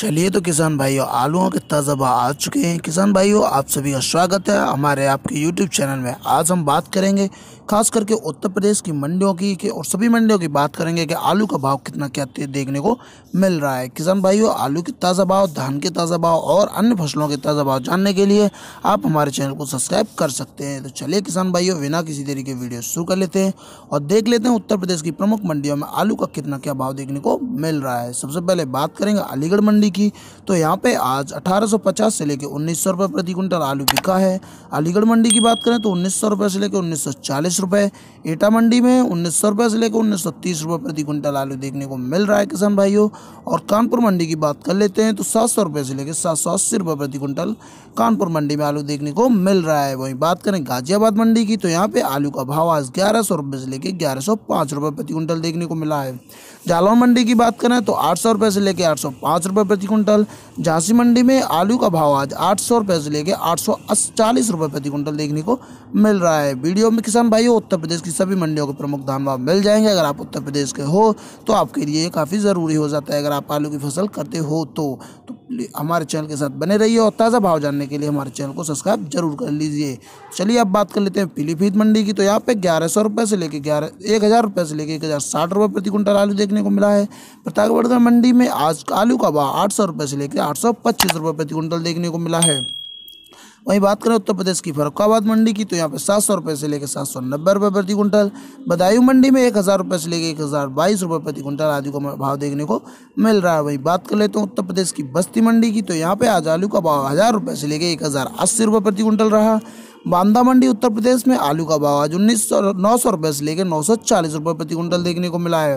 चलिए तो किसान भाइयों आलूओं के ताज़ाबा आ चुके हैं किसान भाइयों आप सभी का स्वागत है हमारे आपके यूट्यूब चैनल में आज हम बात करेंगे खास करके उत्तर प्रदेश की मंडियों की, के और सभी मंडियों की बात करेंगे कि आलू का भाव कितना क्या देखने को मिल रहा है किसान भाइयों आलू के ताज़ा भाव धान के ताज़ा भाव और अन्य फसलों के ताज़ा भाव जानने के लिए आप हमारे चैनल को सब्सक्राइब कर सकते हैं तो चलिए किसान भाइयों बिना किसी देरी के वीडियो शुरू कर लेते हैं और देख लेते हैं उत्तर प्रदेश की प्रमुख मंडियों में आलू का कितना क्या भाव देखने को मिल रहा है सबसे पहले बात करेंगे अलीगढ़ मंडी की तो यहाँ पे आज अठारह से लेकर उन्नीस सौ प्रति क्विंटल आलू बिका है अलीगढ़ मंडी की बात करें तो उन्नीस सौ से लेकर उन्नीस सौ चालीस उन्नीस रुपये एटा मंडी में उन्नीस सौ रुपये से लेकर उन्नीस सौ तीस रुपये प्रति क्विंटल आलू देखने को मिल रहा है किसान भाइयों और कानपुर मंडी की बात कर लेते हैं तो सात सौ रुपये से लेकर सात सौ अस्सी रुपये प्रति क्विंटल कानपुर मंडी में आलू देखने को मिल रहा है वहीं बात करें गाजियाबाद मंडी की तो यहाँ पे आलू का भाव आज ग्यारह सौ रुपये से लेकर ग्यारह सौ पाँच रुपये प्रति क्विंटल देखने को मिला है जालौन मंडी की बात करें तो आठ सौ रुपये से लेकर आठ सौ पाँच रुपये प्रति क्विंटल झांसी मंडी में आलू का भाव आज आठ सौ रुपये से लेकर आठ सौ चालीस रुपये प्रति क्विंटल देखने को मिल रहा है वीडियो में किसान भाइयों हो उत्तर प्रदेश की सभी मंडियों के प्रमुख धान भाव मिल जाएंगे अगर आप उत्तर प्रदेश के हो तो आपके लिए काफ़ी ज़रूरी हो जाता है अगर आप आलू की फसल करते हो तो, तो हमारे चैनल के साथ बने रहिए और ताज़ा भाव जानने के लिए हमारे चैनल को सब्सक्राइब जरूर कर लीजिए चलिए अब बात कर लेते हैं पीलीभीत मंडी की तो यहाँ पे ग्यारह सौ रुपये से लेकर ग्यारह एक हज़ार रुपये से लेकर एक हज़ार साठ रुपये प्रति क्विंटल आलू देखने को मिला है प्रतापगढ़ मंडी में आज आलू का भाव आठ सौ रुपये से लेकर आठ सौ पच्चीस रुपये प्रति क्विंटल देखने को मिला है वहीं बात करें उत्तर प्रदेश की फरुखाबाद मंडी की तो यहाँ पे सात सौ रुपये से लेकर सात सौ नब्बे रुपये प्रति क्विंटल बदायूं मंडी में एक हज़ार रुपये से लेकर एक हज़ार बाईस रुपये प्रति क्विंटल आदि का भाव देखने को मिल रहा है वहीं बात कर लेते हैं उत्तर प्रदेश की बस्ती मंडी की तो यहाँ पर आज आलू का भाव हज़ार रुपये से लेकर एक हज़ार अस्सी रुपये प्रति क्विंटल रहा बांदा मंडी उत्तर प्रदेश में आलू का भाव आज उन्नीस सौ नौ सौ रुपये से लेकर नौ सौ चालीस रुपये प्रति कुंटल देखने को मिला है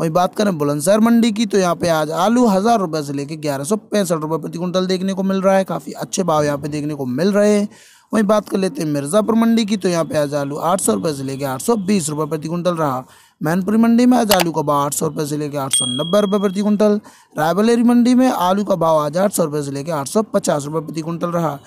वहीं बात करें बुलंदशहर मंडी की तो यहाँ पे आज आलू हज़ार रुपये से लेकर ग्यारह सौ पैंसठ रुपये प्रति कुंटल देखने को मिल रहा है काफ़ी अच्छे भाव यहाँ पे देखने को मिल रहे हैं वहीं बात कर लेते हैं मिर्ज़ापुर मंडी की तो यहाँ पे आज आलू आठ सौ रुपये से लेकर आठ सौ बीस रुपये प्रति कुंटल रहा मैनपुरी मंडी में आज आलू का भाव आठ सौ रुपये से लेकर आठ सौ नब्बे रुपये प्रति कुंटल रायबरेली मंडी में आलू का भाव आज आठ सौ रुपये से लेकर आठ सौ पचास रुपये प्रति कुंटल रहा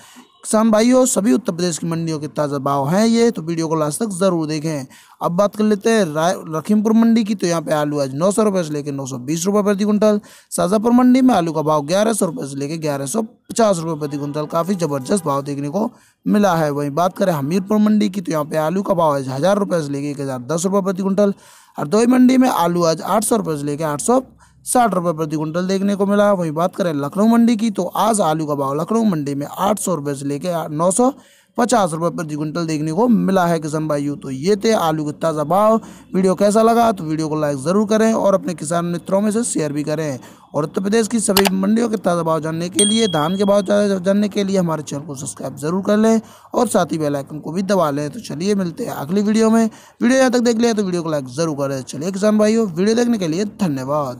किसान भाइयों सभी उत्तर प्रदेश की मंडियों के ताज़ा भाव हैं ये तो वीडियो को लास्ट तक ज़रूर देखें अब बात कर लेते हैं राय लखीमपुर मंडी की तो यहाँ पे आलू आज नौ सौ रुपये से लेकर नौ सौ बीस रुपये प्रति क्विंटल शाजापुर मंडी में आलू का भाव ग्यारह सौ रुपये से लेकर ग्यारह सौ पचास रुपये प्रति क्विंटल काफ़ी ज़बरदस्त भाव देखने को मिला है वहीं बात करें हमीरपुर मंडी की तो यहाँ पे आलू का भाव आज हज़ार रुपये से लेकर एक हज़ार दस रुपये प्रति क्विंटल हरदोई मंडी में आलू आज आठ सौ रुपये से लेकर आठ सौ साठ रुपये प्रति क्विंटल देखने को मिला वही बात करें लखनऊ मंडी की तो आज आलू का भाव लखनऊ मंडी में आठ सौ रुपये से लेकर नौ सौ पचास रुपये प्रति क्विंटल देखने को मिला है किसान भाइयों तो ये थे आलू के ताज़ा भाव वीडियो कैसा लगा तो वीडियो को लाइक ज़रूर करें और अपने किसान मित्रों में से शेयर भी करें और उत्तर प्रदेश की सभी मंडियों के ताज़ा भाव जानने के लिए धान के भाव जानने के लिए हमारे चैनल को सब्सक्राइब ज़रूर कर लें और साथ ही बेलाइकन को भी दबा लें तो चलिए मिलते हैं अगली वीडियो में वीडियो यहाँ तक देख लिया तो वीडियो को लाइक ज़रूर करें चलिए किसान भाइयों वीडियो देखने के लिए धन्यवाद